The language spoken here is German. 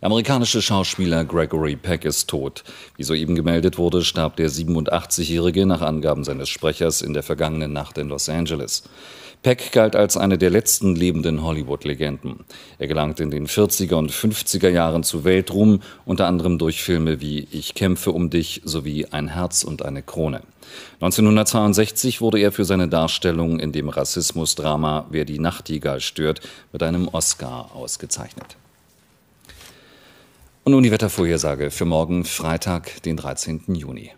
Der amerikanische Schauspieler Gregory Peck ist tot. Wie soeben gemeldet wurde, starb der 87-Jährige nach Angaben seines Sprechers in der vergangenen Nacht in Los Angeles. Peck galt als eine der letzten lebenden Hollywood-Legenden. Er gelangte in den 40er und 50er Jahren zu Weltruhm, unter anderem durch Filme wie Ich kämpfe um dich sowie Ein Herz und eine Krone. 1962 wurde er für seine Darstellung in dem Rassismusdrama Wer die Nachtigall stört mit einem Oscar ausgezeichnet. Und nun die Wettervorhersage für morgen, Freitag, den 13. Juni.